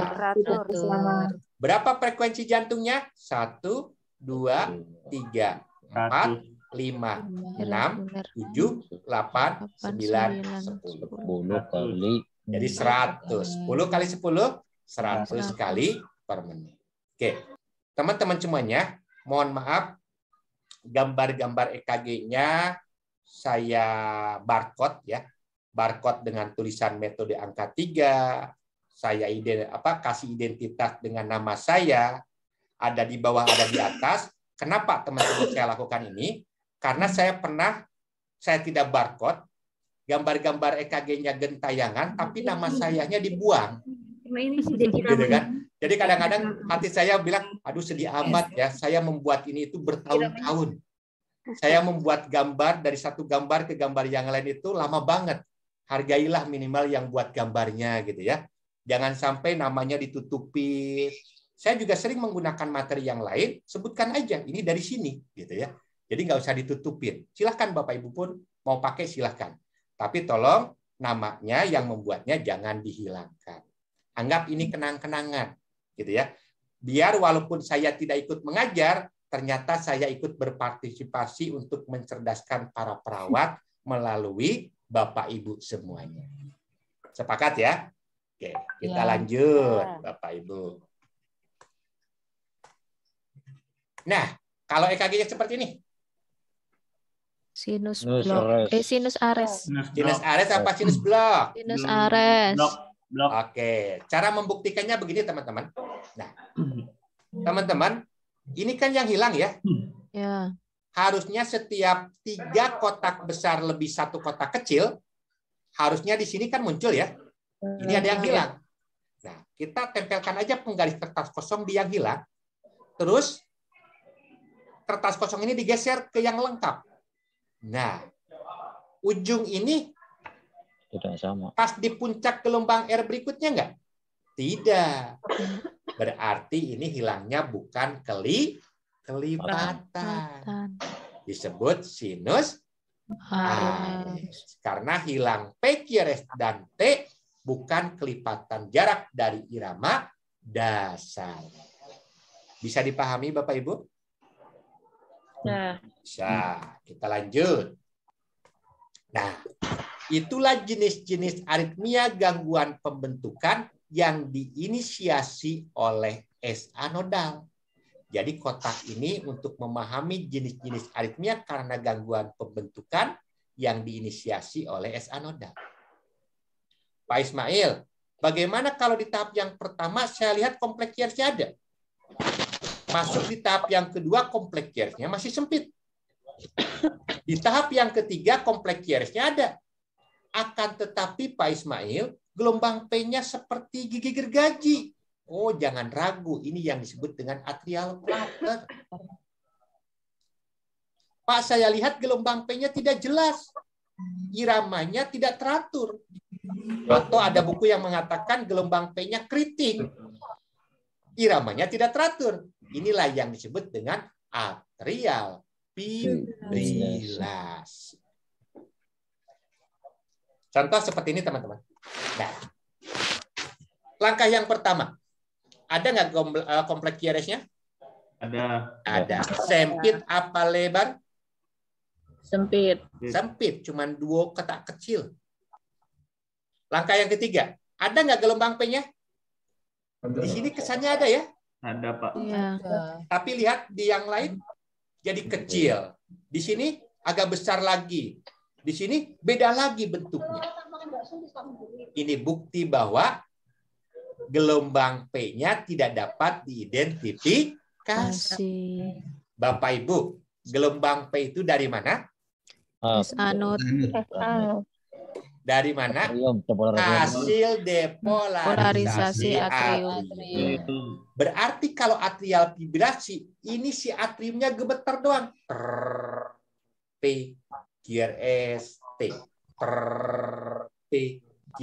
Berapa frekuensi jantungnya? Satu, dua, tiga, empat, lima, enam, tujuh, delapan, sembilan, sepuluh. Sepuluh kali. Jadi seratus. Sepuluh kali sepuluh, seratus kali per menit. Oke, teman-teman semuanya, mohon maaf gambar-gambar EKG-nya saya barcode ya barcode dengan tulisan metode angka 3, saya ide apa kasih identitas dengan nama saya, ada di bawah ada di atas. Kenapa teman-teman saya lakukan ini? Karena saya pernah saya tidak barcode, gambar-gambar EKG-nya gentayangan, tapi nama sayanya dibuang. Gitu kan? Jadi kadang-kadang hati saya bilang, aduh sedih amat ya, saya membuat ini itu bertahun-tahun saya membuat gambar dari satu gambar ke gambar yang lain itu lama banget hargailah minimal yang buat gambarnya gitu ya. Jangan sampai namanya ditutupi. Saya juga sering menggunakan materi yang lain, sebutkan aja ini dari sini gitu ya. Jadi nggak usah ditutupin. Silahkan Bapak Ibu pun mau pakai silahkan. Tapi tolong namanya yang membuatnya jangan dihilangkan. Anggap ini kenang-kenangan gitu ya. Biar walaupun saya tidak ikut mengajar, ternyata saya ikut berpartisipasi untuk mencerdaskan para perawat melalui Bapak Ibu semuanya. Sepakat ya? Oke, kita ya. lanjut ya. Bapak Ibu. Nah, kalau EKG-nya seperti ini. Sinus blok. Eh sinus ares. Sinus ares apa sinus blok? Sinus ares. Oke, cara membuktikannya begini teman-teman. Nah. Hmm. Teman-teman, ini kan yang hilang ya? Ya harusnya setiap tiga kotak besar lebih satu kotak kecil, harusnya di sini kan muncul ya. Ini ada yang hilang. Nah, kita tempelkan aja penggaris kertas kosong di yang hilang. Terus kertas kosong ini digeser ke yang lengkap. Nah, ujung ini Pas di puncak gelombang air berikutnya enggak? Tidak. Berarti ini hilangnya bukan keli kelipatan. Disebut sinus aris. Karena hilang P, Q, dan T bukan kelipatan jarak dari irama dasar. Bisa dipahami Bapak Ibu? Bisa. Kita lanjut. Nah, itulah jenis-jenis aritmia gangguan pembentukan yang diinisiasi oleh SA nodal. Jadi kotak ini untuk memahami jenis-jenis aritmia karena gangguan pembentukan yang diinisiasi oleh SA noda. Pak Ismail, bagaimana kalau di tahap yang pertama saya lihat kompleks ada. Masuk di tahap yang kedua kompleks masih sempit. Di tahap yang ketiga kompleks ada. Akan tetapi Pak Ismail, gelombang P-nya seperti gigi gergaji. Oh, jangan ragu, ini yang disebut dengan atrial flutter. Pak, saya lihat gelombang P-nya tidak jelas. Iramanya tidak teratur. Atau ada buku yang mengatakan gelombang P-nya kritik. Iramanya tidak teratur. Inilah yang disebut dengan atrial fibrilasi. Contoh seperti ini, teman-teman. Nah, langkah yang pertama, ada nggak eh, kompleks qrs nya Ada. Ada. Sempit apa lebar? Sempit. Sempit, cuman dua kotak kecil. Langkah yang ketiga, ada nggak gelombang P-nya? Di sini kesannya ada ya? Ada, Pak. Ya. Tapi lihat di yang lain jadi kecil. Di sini agak besar lagi. Di sini beda lagi bentuknya. Ini bukti bahwa gelombang P-nya tidak dapat diidentifikasi. Bapak Ibu, gelombang P itu dari mana? Ah. Anut. Dari mana? Hasil depolarisasi atrium. Berarti kalau atrial fibrilasi, ini si atriumnya gemeter doang. P, G, T. P, G,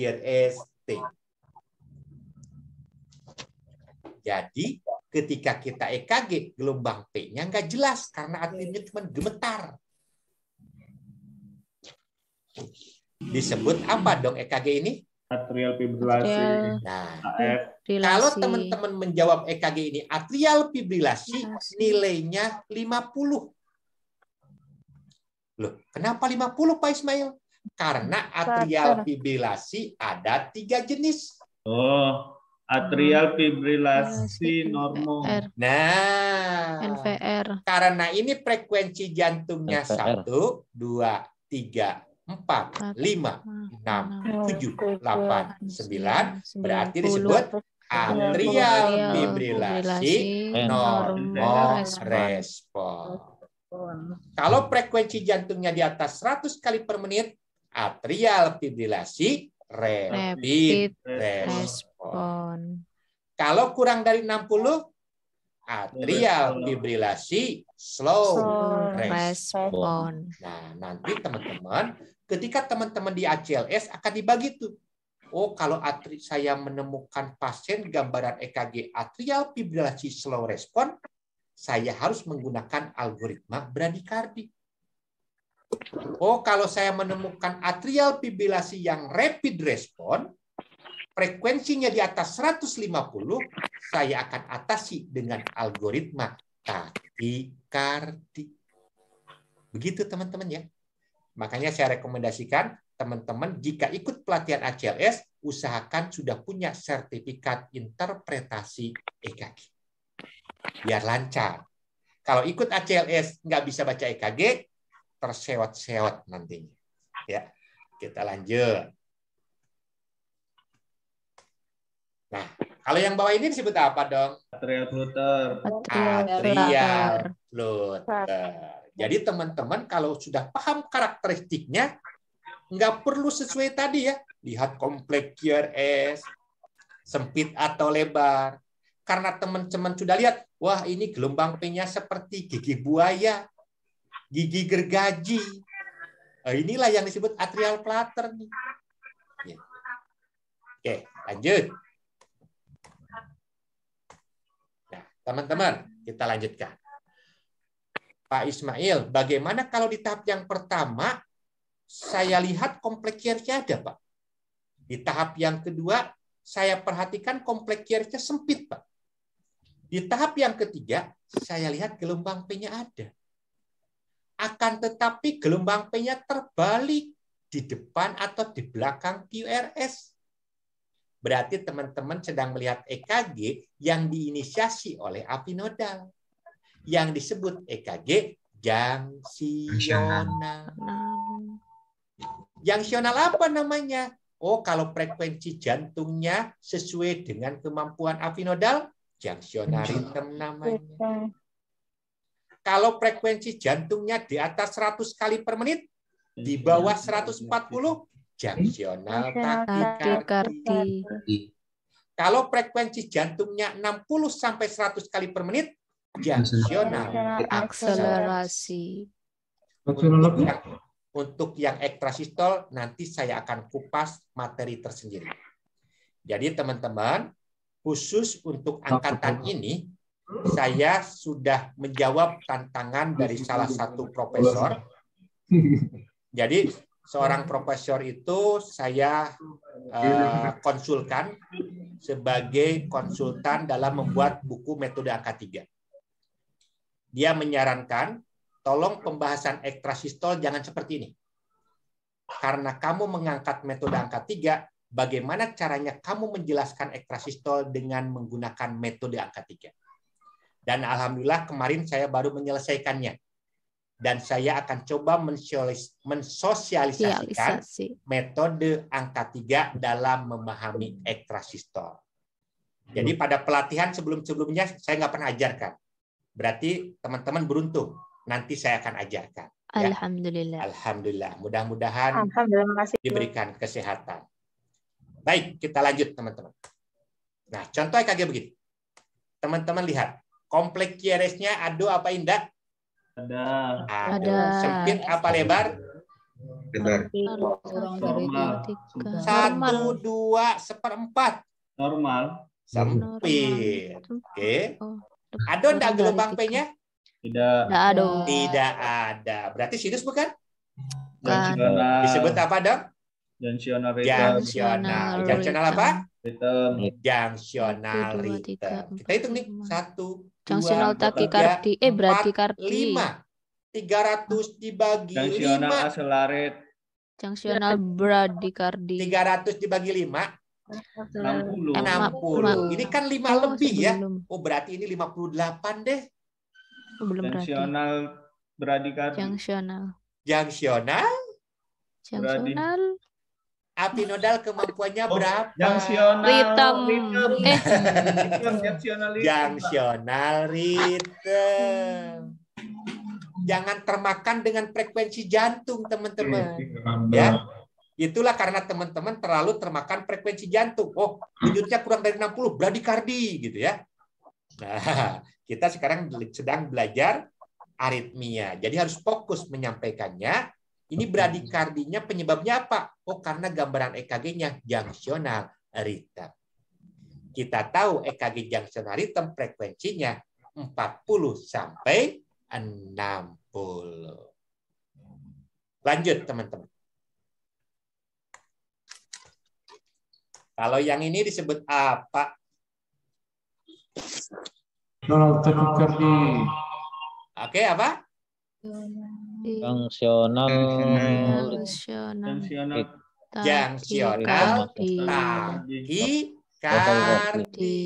T. Jadi ketika kita EKG, gelombang P-nya nggak jelas karena artinya cuma gemetar. Disebut apa dong EKG ini? Atrial fibrilasi. Nah, kalau teman-teman menjawab EKG ini atrial fibrilasi, nilainya 50. Loh, kenapa 50 Pak Ismail? Karena atrial fibrilasi ada tiga jenis. Oh atrial hmm. fibrilasi normal. Nah, NVR. Karena ini frekuensi jantungnya satu, dua, tiga, empat, lima, enam, tujuh, delapan, sembilan. Berarti disebut atrial fibrilasi normal respon. Kalau frekuensi jantungnya di atas 100 kali per menit, atrial fibrilasi rapid respon respon. Kalau kurang dari 60 atrial iya. fibrilasi slow, slow respon. Nah, nanti teman-teman ketika teman-teman di ACLS akan dibagi tuh. Oh, kalau atri saya menemukan pasien gambaran EKG atrial fibrilasi slow respon, saya harus menggunakan algoritma bradikardi. Oh, kalau saya menemukan atrial fibrilasi yang rapid respon, frekuensinya di atas 150, saya akan atasi dengan algoritma takikardi. Begitu teman-teman ya. Makanya saya rekomendasikan teman-teman jika ikut pelatihan ACLS, usahakan sudah punya sertifikat interpretasi EKG. Biar lancar. Kalau ikut ACLS nggak bisa baca EKG, terseot-seot nantinya. Ya, kita lanjut. Nah, kalau yang bawah ini disebut apa dong? Atrial flutter. Atrial ah, flutter. Iya, Jadi teman-teman kalau sudah paham karakteristiknya, nggak perlu sesuai tadi ya. Lihat kompleks QRS, sempit atau lebar. Karena teman-teman sudah lihat, wah ini gelombang P-nya seperti gigi buaya, gigi gergaji. Nah, inilah yang disebut atrial flutter nih. Ya. Oke, lanjut. Teman-teman, kita lanjutkan. Pak Ismail, bagaimana kalau di tahap yang pertama saya lihat kompleksnya ada, Pak? Di tahap yang kedua saya perhatikan kompleksnya sempit, Pak. Di tahap yang ketiga saya lihat gelombang P-nya ada. Akan tetapi gelombang P-nya terbalik di depan atau di belakang QRS. Berarti teman-teman sedang melihat EKG yang diinisiasi oleh api Yang disebut EKG jangsional. Jangsional apa namanya? Oh, kalau frekuensi jantungnya sesuai dengan kemampuan api jangsional rhythm namanya. Kalau frekuensi jantungnya di atas 100 kali per menit, di bawah 140 iya, iya, iya. Jangsional iya, takikardi. Kalau frekuensi jantungnya 60 sampai 100 kali per menit, jangsional akselerasi. Untuk yang, untuk yang ekstrasistol nanti saya akan kupas materi tersendiri. Jadi teman-teman, khusus untuk angkatan ini saya sudah menjawab tantangan dari salah satu profesor. Jadi seorang hmm. profesor itu saya eh, konsulkan sebagai konsultan dalam membuat buku metode angka 3. Dia menyarankan, tolong pembahasan ekstrasistol jangan seperti ini. Karena kamu mengangkat metode angka 3, bagaimana caranya kamu menjelaskan ekstrasistol dengan menggunakan metode angka 3. Dan alhamdulillah kemarin saya baru menyelesaikannya dan saya akan coba mensosialisasikan metode angka tiga dalam memahami ekstrasistol. Hmm. Jadi pada pelatihan sebelum-sebelumnya saya nggak pernah ajarkan. Berarti teman-teman beruntung. Nanti saya akan ajarkan. Ya. Alhamdulillah. Alhamdulillah. Mudah-mudahan diberikan kesehatan. Baik, kita lanjut teman-teman. Nah, contoh EKG begini. Teman-teman lihat, kompleks QRS-nya apa indah? Ada. Ada. Sempit apa lebar? Lebar. Normal. Satu dua seperempat. Normal. Sempit. Oke. Okay. Oh. Ada enggak gelombang P-nya? Tidak. Tidak ada. Tidak ada. Berarti sinus bukan? Jansional. Disebut apa dong? Jansional rhythm. Jansional. Jansional apa? Rhythm. Jansional rhythm. Kita hitung nih. Satu, Jangsional takikardi, eh berarti kardi. 5. 300 dibagi Jangsional 5. berarti Jangsional bradikardi. 300 dibagi puluh. 60. 60. Ini kan lima lebih oh, ya. Oh, berarti ini 58 deh. Oh, belum Jangsional bradikardi. Jangsional. Jangsional. Jangsional. Api nodal kemampuannya oh, berapa? Jangsional ritem. jangsional eh. ritem. Jangan termakan dengan frekuensi jantung, teman-teman. Iya, iya, iya. Ya. Itulah karena teman-teman terlalu termakan frekuensi jantung. Oh, tidurnya kurang dari 60, bradikardi gitu ya. Nah, kita sekarang sedang belajar aritmia. Jadi harus fokus menyampaikannya ini bradikardinya penyebabnya apa? Oh, karena gambaran EKG-nya jangsional ritem. Kita tahu EKG junctional ritem frekuensinya 40 sampai 60. Lanjut, teman-teman. Kalau yang ini disebut apa? Nonaktivitas Oke, apa? Fungsional. Iya. Fungsional. Fungsional. Takikardi.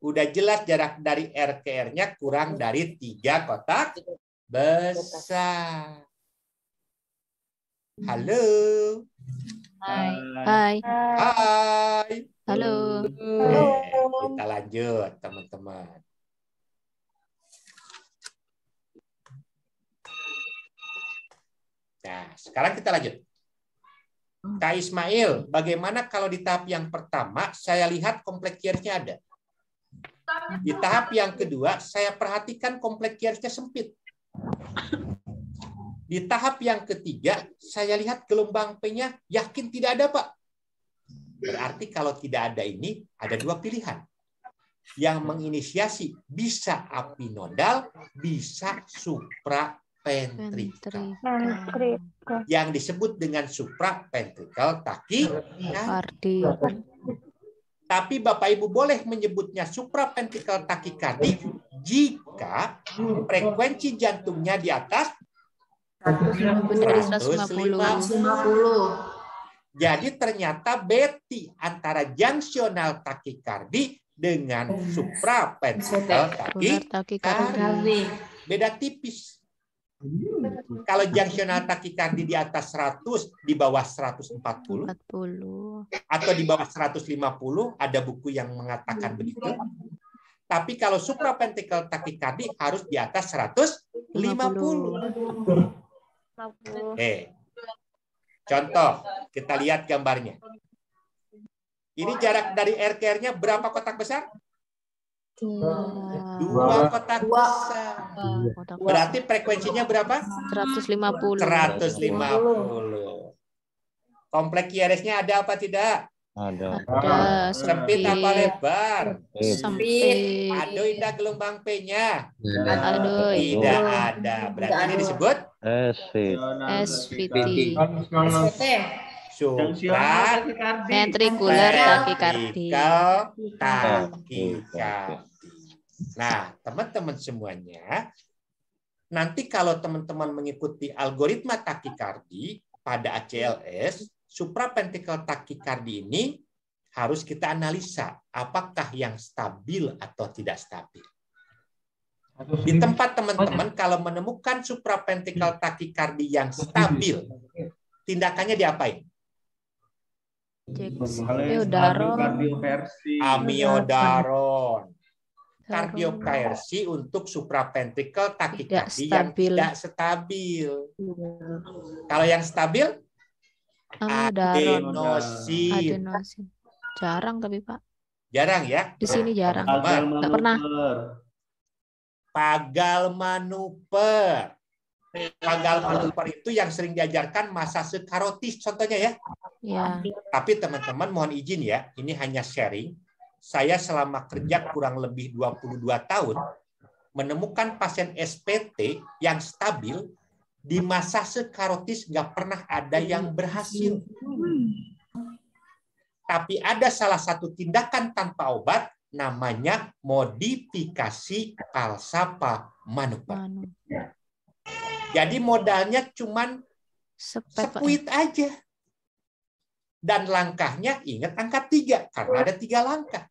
Udah jelas jarak dari R ke R-nya kurang dari tiga kotak besar. Halo. Hai. Hai. Hai. Halo. Halo. kita lanjut, teman-teman. Nah, sekarang kita lanjut. Hmm. Kak Ismail, bagaimana kalau di tahap yang pertama saya lihat kompleksiernya ada. Di tahap yang kedua saya perhatikan kompleksiernya sempit. Di tahap yang ketiga saya lihat gelombang P-nya yakin tidak ada Pak. Berarti kalau tidak ada ini ada dua pilihan. Yang menginisiasi bisa api nodal bisa supra ventrikal. Yang disebut dengan supraventrikal takikardi. Tapi Bapak Ibu boleh menyebutnya supraventrikal takikardi jika frekuensi jantungnya di atas 150. Jadi ternyata beti antara jangsional takikardi dengan supraventrikal takikardi beda tipis. Hmm. Kalau junctional takikardi di atas 100, di bawah 140, 40. atau di bawah 150, ada buku yang mengatakan begitu. Tapi kalau supraventricular takikardi harus di atas 150. 50. Eh. Contoh, kita lihat gambarnya. Ini jarak dari RKR-nya berapa kotak besar? Dua kotak dua. besar. Berarti frekuensinya berapa? 150. 150. Komplek kompleks nya ada apa tidak? Ada. Ada. Sempit, apa lebar? Sempit. Aduh indah gelombang P-nya. Aduh. Tidak ada. Berarti ini disebut? SVT. SVT ventricular takikardi. Takikardi. Nah, teman-teman semuanya, nanti kalau teman-teman mengikuti algoritma takikardi pada ACLS, supraventrikel takikardi ini harus kita analisa apakah yang stabil atau tidak stabil. Di tempat teman-teman kalau menemukan supraventrikel takikardi yang stabil, tindakannya diapain? Amiodaron. Amiodaron kardiopairsi untuk supraventrikel takikardi yang tidak stabil. Ya. Kalau yang stabil ah, adenosin. adenosin. Jarang tapi Pak. Jarang ya? Di sini jarang. Pagal pernah. Pagal manuver. Pagal manuver itu yang sering diajarkan masa sekarotis contohnya ya. ya. Tapi teman-teman mohon izin ya, ini hanya sharing saya selama kerja kurang lebih 22 tahun menemukan pasien SPT yang stabil di masa sekarotis nggak pernah ada yang berhasil. Tapi ada salah satu tindakan tanpa obat namanya modifikasi kalsapa manupa. Jadi modalnya cuma sepuit aja. Dan langkahnya ingat angka tiga karena ada tiga langkah.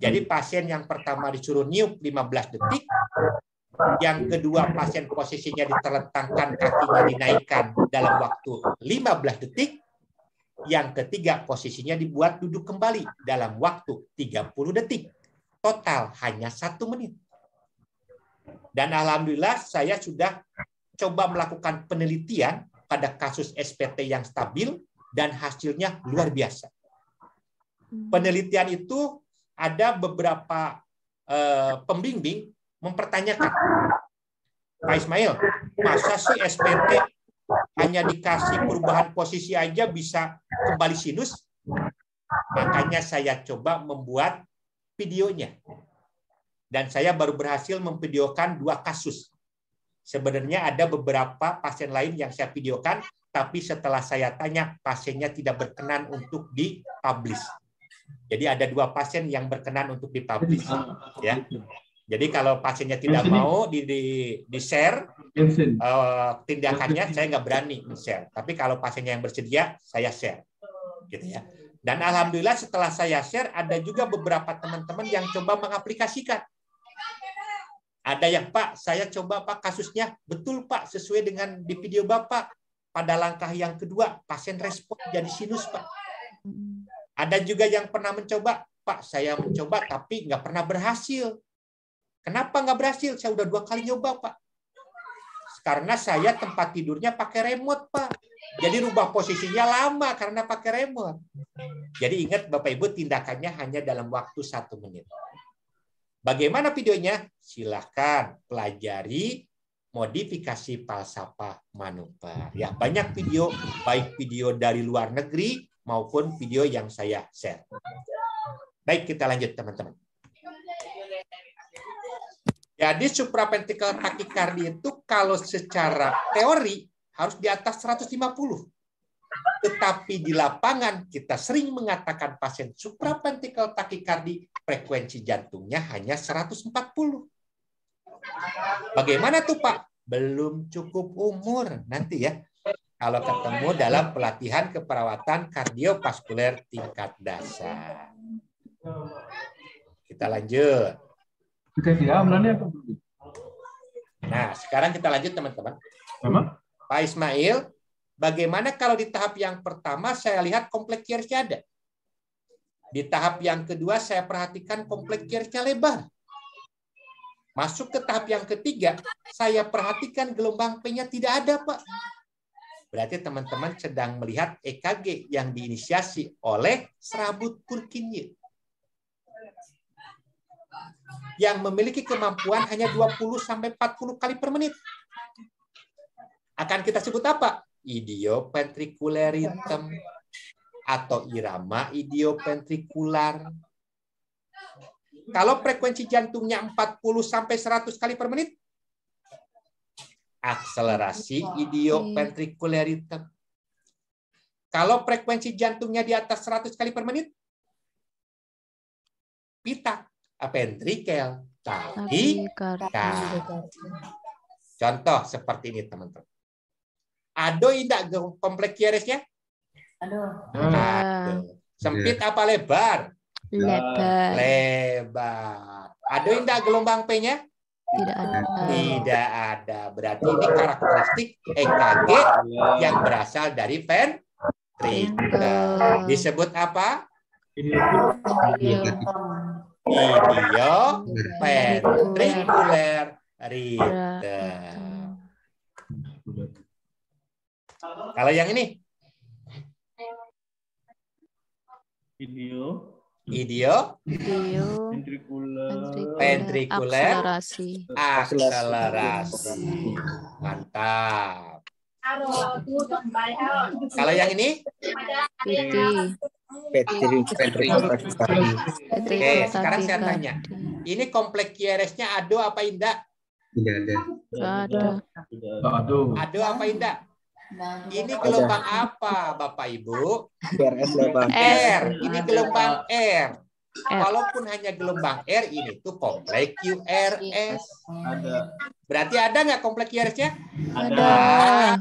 Jadi pasien yang pertama disuruh niup 15 detik, yang kedua pasien posisinya diterlentangkan, kakinya dinaikkan dalam waktu 15 detik, yang ketiga posisinya dibuat duduk kembali dalam waktu 30 detik. Total hanya satu menit. Dan alhamdulillah saya sudah coba melakukan penelitian pada kasus SPT yang stabil dan hasilnya luar biasa. Hmm. penelitian itu ada beberapa eh, pembimbing mempertanyakan, Pak Ismail, masa sih SPT hanya dikasih perubahan posisi aja bisa kembali sinus? Makanya saya coba membuat videonya. Dan saya baru berhasil memvideokan dua kasus. Sebenarnya ada beberapa pasien lain yang saya videokan, tapi setelah saya tanya, pasiennya tidak berkenan untuk dipublish. Jadi ada dua pasien yang berkenan untuk dipublish, ah, ah, ya. Jadi kalau pasiennya tidak mau di di, di share uh, tindakannya, saya nggak berani share. Tapi kalau pasiennya yang bersedia, saya share, gitu ya. Dan alhamdulillah setelah saya share, ada juga beberapa teman-teman yang coba mengaplikasikan. Ada yang Pak, saya coba Pak kasusnya betul Pak sesuai dengan di video Bapak. Pada langkah yang kedua, pasien respon jadi sinus Pak ada juga yang pernah mencoba, Pak, saya mencoba tapi nggak pernah berhasil. Kenapa nggak berhasil? Saya udah dua kali nyoba, Pak. Karena saya tempat tidurnya pakai remote, Pak. Jadi rubah posisinya lama karena pakai remote. Jadi ingat Bapak Ibu tindakannya hanya dalam waktu satu menit. Bagaimana videonya? Silahkan pelajari modifikasi falsafah manuver. Ya, banyak video, baik video dari luar negeri maupun video yang saya share. Baik, kita lanjut teman-teman. Jadi supraventricular takikardi itu kalau secara teori harus di atas 150. Tetapi di lapangan kita sering mengatakan pasien supraventricular takikardi frekuensi jantungnya hanya 140. Bagaimana tuh Pak? Belum cukup umur nanti ya kalau ketemu dalam pelatihan keperawatan kardiovaskuler tingkat dasar. Kita lanjut. Ya? Nah, sekarang kita lanjut teman-teman. Pak Ismail, bagaimana kalau di tahap yang pertama saya lihat kompleks kiernya ada. Di tahap yang kedua saya perhatikan kompleks kiernya lebar. Masuk ke tahap yang ketiga, saya perhatikan gelombang P-nya tidak ada, Pak Berarti teman-teman sedang melihat EKG yang diinisiasi oleh serabut Purkinje. Yang memiliki kemampuan hanya 20 sampai 40 kali per menit. Akan kita sebut apa? Idiopentrikuler rhythm atau irama idiopentricular. Kalau frekuensi jantungnya 40 sampai 100 kali per menit, akselerasi iya. idioventrikularitas. Kalau frekuensi jantungnya di atas 100 kali per menit, pita ventrikel, tadi ya. Contoh seperti ini, teman-teman. Ado tidak kompleks kiarisnya? Aduh. Iya. Sempit apa lebar? Lebar. Lebar. Ada tidak gelombang P-nya? Tidak ada. Tidak ada. Berarti ini karakteristik EKG yang berasal dari ventrikel. Disebut apa? Video ventricular rhythm. Kalau yang ini? idio idio idio ventricular ventricular akselerasi akselerasi mantap kalau yang ini PT Oke, sekarang saya tanya. Ini komplek QRS-nya ado apa indah? Tidak ada. Tidak ada. Ado. Ado apa indah? Ini gelombang apa, Bapak Ibu? R, R. Ini gelombang R. Walaupun hanya gelombang R, ini tuh komplek QRS. Ada. Berarti ada nggak komplek QRS-nya? Ada.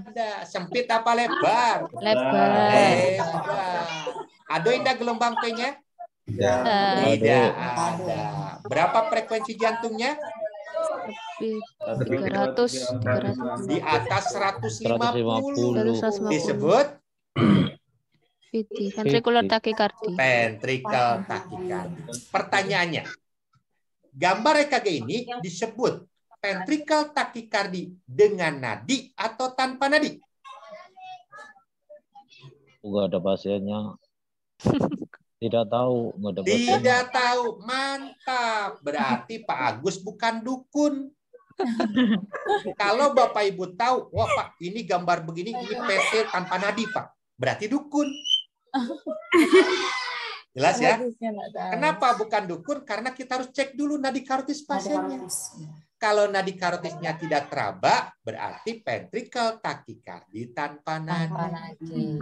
Ada. Sempit apa lebar? Lebar. Ada indah gelombang P-nya? Ya. Tidak ada. Berapa frekuensi jantungnya? lebih 300, 300 di atas 150, 150. disebut PT ventricular kan tachycardia ventricular tachycardia pertanyaannya gambar EKG ini disebut ventricular tachycardia dengan nadi atau tanpa nadi enggak ada pasiennya Tidak tahu. Tidak tahu. Mantap. Berarti Pak Agus bukan dukun. Kalau Bapak Ibu tahu, wah Pak, ini gambar begini, ini PC tanpa nadi Pak. Berarti dukun. Jelas ya? Kenapa bukan dukun? Karena kita harus cek dulu nadi kartis pasiennya. Ya. Kalau nadi karotisnya tidak teraba, berarti ventrikel takikardi tanpa nadi.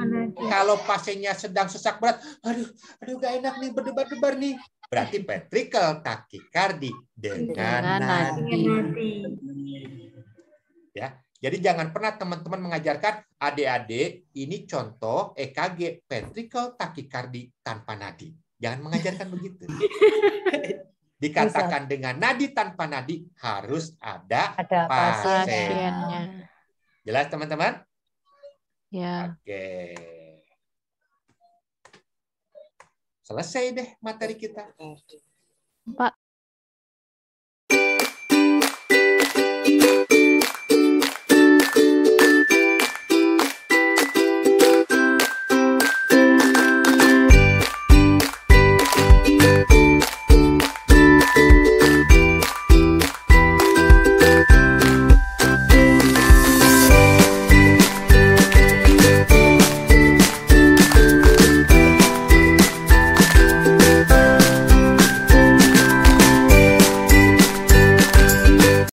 Kalau pasiennya sedang sesak berat, aduh, aduh gak enak nih berdebar-debar nih. Berarti ventrikel takikardi dengan, dengan nadi. Ya, jadi jangan pernah teman-teman mengajarkan adik-adik ini contoh EKG ventrikel takikardi tanpa nadi. Jangan mengajarkan begitu. Dikatakan Bisa. dengan nadi tanpa nadi harus ada, ada pasien. pasiennya. Jelas teman-teman? Ya. Oke. Selesai deh materi kita. Pak.